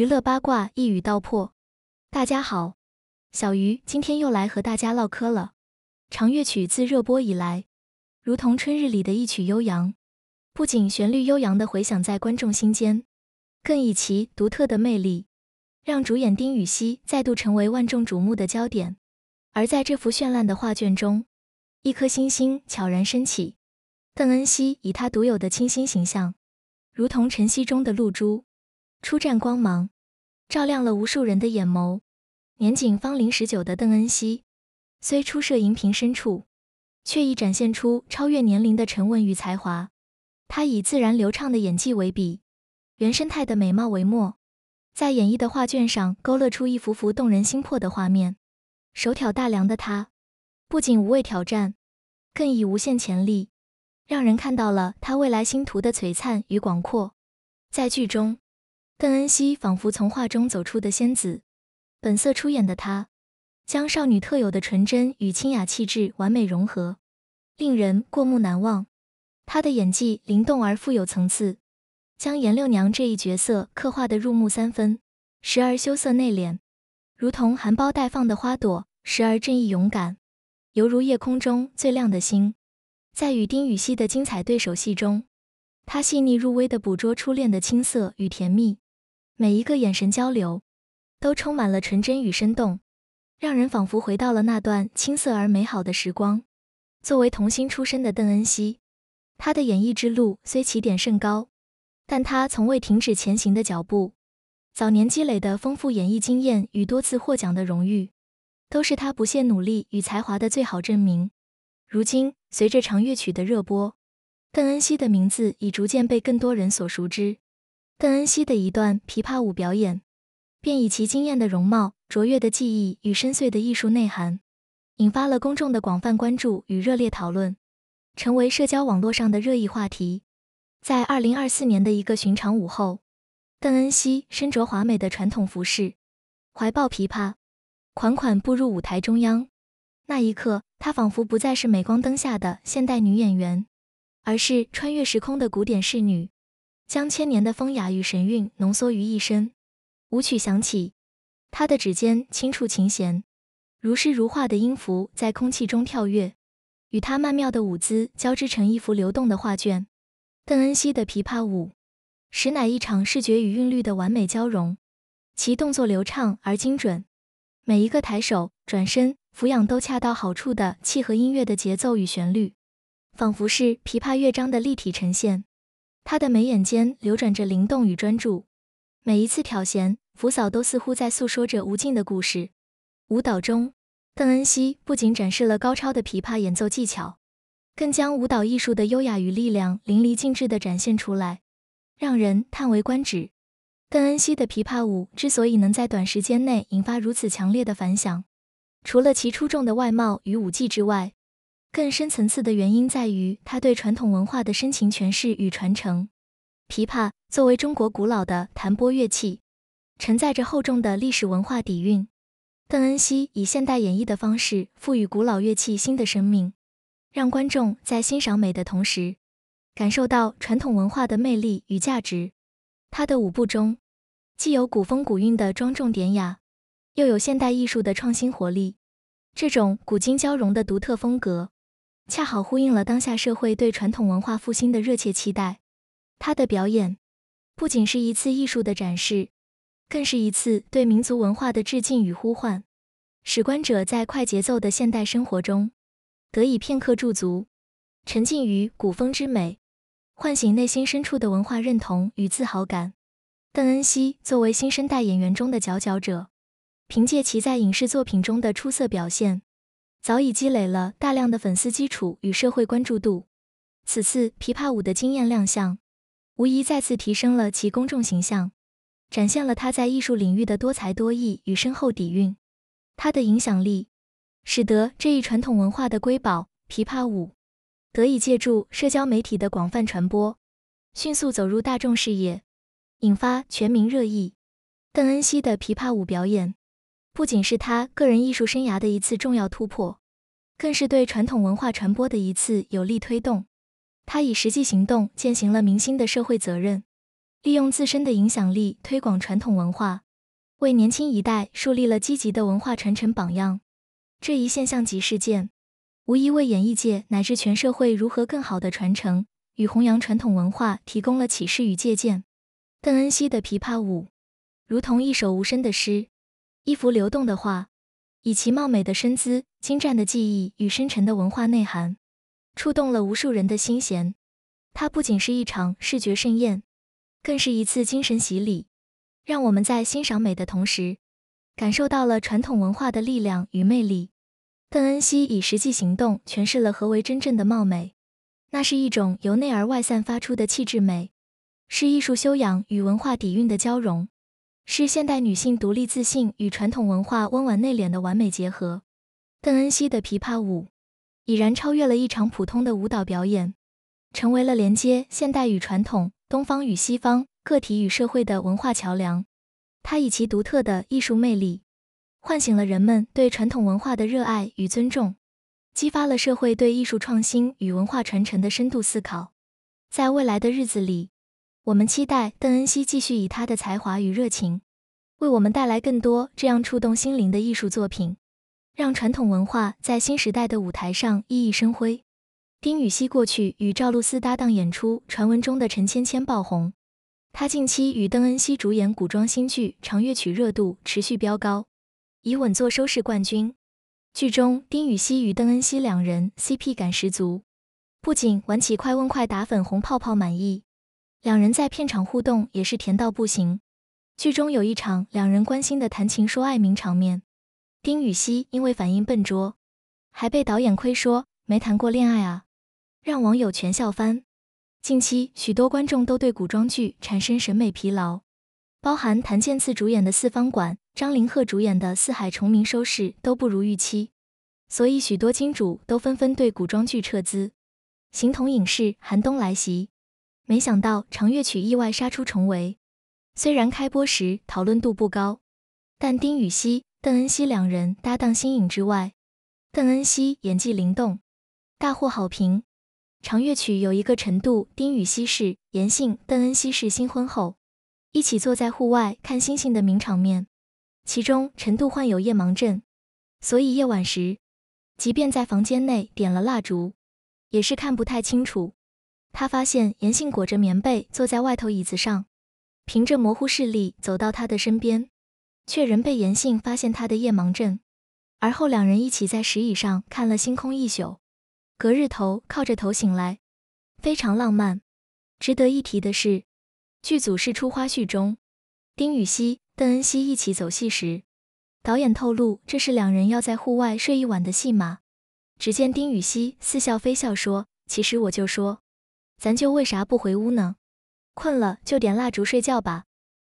娱乐八卦一语道破。大家好，小鱼今天又来和大家唠嗑了。长乐曲自热播以来，如同春日里的一曲悠扬，不仅旋律悠扬的回响在观众心间，更以其独特的魅力，让主演丁禹锡再度成为万众瞩目的焦点。而在这幅绚烂的画卷中，一颗星星悄然升起。邓恩熙以他独有的清新形象，如同晨曦中的露珠。初绽光芒，照亮了无数人的眼眸。年仅芳龄十九的邓恩熙，虽初涉荧屏深处，却已展现出超越年龄的沉稳与才华。他以自然流畅的演技为笔，原生态的美貌为墨，在演绎的画卷上勾勒出一幅幅动人心魄的画面。手挑大梁的他，不仅无畏挑战，更以无限潜力，让人看到了他未来星途的璀璨与广阔。在剧中。邓恩熙仿佛从画中走出的仙子，本色出演的她，将少女特有的纯真与清雅气质完美融合，令人过目难忘。她的演技灵动而富有层次，将颜六娘这一角色刻画的入木三分。时而羞涩内敛，如同含苞待放的花朵；时而正义勇敢，犹如夜空中最亮的星。在与丁禹兮的精彩对手戏中，她细腻入微的捕捉初恋的青涩与甜蜜。每一个眼神交流，都充满了纯真与生动，让人仿佛回到了那段青涩而美好的时光。作为童星出身的邓恩熙，她的演艺之路虽起点甚高，但她从未停止前行的脚步。早年积累的丰富演艺经验与多次获奖的荣誉，都是她不懈努力与才华的最好证明。如今，随着《长乐曲》的热播，邓恩熙的名字已逐渐被更多人所熟知。邓恩熙的一段琵琶舞表演，便以其惊艳的容貌、卓越的技艺与深邃的艺术内涵，引发了公众的广泛关注与热烈讨论，成为社交网络上的热议话题。在2024年的一个寻常午后，邓恩熙身着华美的传统服饰，怀抱琵琶，款款步入舞台中央。那一刻，她仿佛不再是镁光灯下的现代女演员，而是穿越时空的古典侍女。将千年的风雅与神韵浓缩于一身，舞曲响起，他的指尖轻触琴弦，如诗如画的音符在空气中跳跃，与他曼妙的舞姿交织成一幅流动的画卷。邓恩熙的琵琶舞，实乃一场视觉与韵律的完美交融。其动作流畅而精准，每一个抬手、转身、俯仰都恰到好处的契合音乐的节奏与旋律，仿佛是琵琶乐章的立体呈现。他的眉眼间流转着灵动与专注，每一次挑弦扶扫都似乎在诉说着无尽的故事。舞蹈中，邓恩熙不仅展示了高超的琵琶演奏技巧，更将舞蹈艺术的优雅与力量淋漓尽致地展现出来，让人叹为观止。邓恩熙的琵琶舞之所以能在短时间内引发如此强烈的反响，除了其出众的外貌与舞技之外，更深层次的原因在于他对传统文化的深情诠释与传承。琵琶作为中国古老的弹拨乐器，承载着厚重的历史文化底蕴。邓恩熙以现代演绎的方式赋予古老乐器新的生命，让观众在欣赏美的同时，感受到传统文化的魅力与价值。他的舞步中既有古风古韵的庄重典雅，又有现代艺术的创新活力。这种古今交融的独特风格。恰好呼应了当下社会对传统文化复兴的热切期待。他的表演不仅是一次艺术的展示，更是一次对民族文化的致敬与呼唤。使观者在快节奏的现代生活中得以片刻驻足，沉浸于古风之美，唤醒内心深处的文化认同与自豪感。邓恩熙作为新生代演员中的佼佼者，凭借其在影视作品中的出色表现。早已积累了大量的粉丝基础与社会关注度。此次琵琶舞的惊艳亮相，无疑再次提升了其公众形象，展现了他在艺术领域的多才多艺与深厚底蕴。他的影响力，使得这一传统文化的瑰宝——琵琶舞，得以借助社交媒体的广泛传播，迅速走入大众视野，引发全民热议。邓恩熙的琵琶舞表演。不仅是他个人艺术生涯的一次重要突破，更是对传统文化传播的一次有力推动。他以实际行动践行了明星的社会责任，利用自身的影响力推广传统文化，为年轻一代树立了积极的文化传承榜样。这一现象级事件，无疑为演艺界乃至全社会如何更好的传承与弘扬传统文化提供了启示与借鉴。邓恩熙的琵琶舞，如同一首无声的诗。一幅流动的画，以其貌美的身姿、精湛的技艺与深沉的文化内涵，触动了无数人的心弦。它不仅是一场视觉盛宴，更是一次精神洗礼，让我们在欣赏美的同时，感受到了传统文化的力量与魅力。邓恩熙以实际行动诠释了何为真正的貌美，那是一种由内而外散发出的气质美，是艺术修养与文化底蕴的交融。是现代女性独立自信与传统文化温婉内敛的完美结合。邓恩熙的琵琶舞已然超越了一场普通的舞蹈表演，成为了连接现代与传统、东方与西方、个体与社会的文化桥梁。它以其独特的艺术魅力，唤醒了人们对传统文化的热爱与尊重，激发了社会对艺术创新与文化传承的深度思考。在未来的日子里，我们期待邓恩熙继续以他的才华与热情，为我们带来更多这样触动心灵的艺术作品，让传统文化在新时代的舞台上熠熠生辉。丁禹锡过去与赵露思搭档演出，传闻中的陈芊芊爆红。他近期与邓恩熙主演古装新剧《长乐曲》，热度持续飙高，以稳坐收视冠军。剧中，丁禹锡与邓恩熙两人 CP 感十足，不仅玩起快问快答，粉红泡泡满意。两人在片场互动也是甜到不行，剧中有一场两人关心的谈情说爱名场面，丁禹锡因为反应笨拙，还被导演亏说没谈过恋爱啊，让网友全笑翻。近期许多观众都对古装剧产生审美疲劳，包含谭健次主演的《四方馆》，张凌赫主演的《四海重明》，收视都不如预期，所以许多金主都纷纷对古装剧撤资，形同影视寒冬来袭。没想到《长乐曲》意外杀出重围，虽然开播时讨论度不高，但丁禹锡、邓恩熙两人搭档新颖之外，邓恩熙演技灵动，大获好评。《长乐曲》有一个陈度、丁禹锡是严姓邓恩熙是新婚后一起坐在户外看星星的名场面。其中陈度患有夜盲症，所以夜晚时，即便在房间内点了蜡烛，也是看不太清楚。他发现严信裹着棉被坐在外头椅子上，凭着模糊视力走到他的身边，却仍被严信发现他的夜盲症。而后两人一起在石椅上看了星空一宿，隔日头靠着头醒来，非常浪漫。值得一提的是，剧组试出花絮中，丁禹锡、邓恩熙一起走戏时，导演透露这是两人要在户外睡一晚的戏码。只见丁禹锡似笑非笑说：“其实我就说。”咱就为啥不回屋呢？困了就点蜡烛睡觉吧。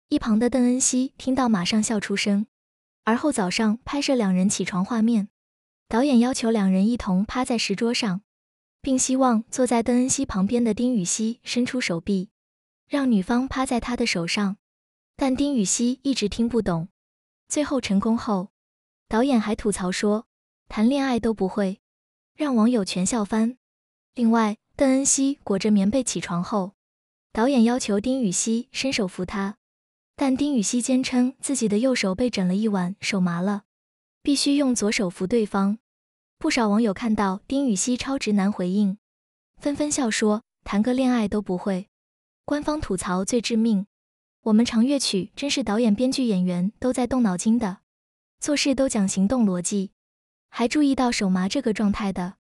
一旁的邓恩熙听到马上笑出声，而后早上拍摄两人起床画面，导演要求两人一同趴在石桌上，并希望坐在邓恩熙旁边的丁禹锡伸出手臂，让女方趴在他的手上。但丁禹锡一直听不懂，最后成功后，导演还吐槽说谈恋爱都不会，让网友全笑翻。另外。邓恩熙裹着棉被起床后，导演要求丁禹兮伸手扶他，但丁禹兮坚称自己的右手被枕了一晚，手麻了，必须用左手扶对方。不少网友看到丁禹兮超直男回应，纷纷笑说谈个恋爱都不会。官方吐槽最致命，我们长乐曲真是导演、编剧、演员都在动脑筋的，做事都讲行动逻辑，还注意到手麻这个状态的。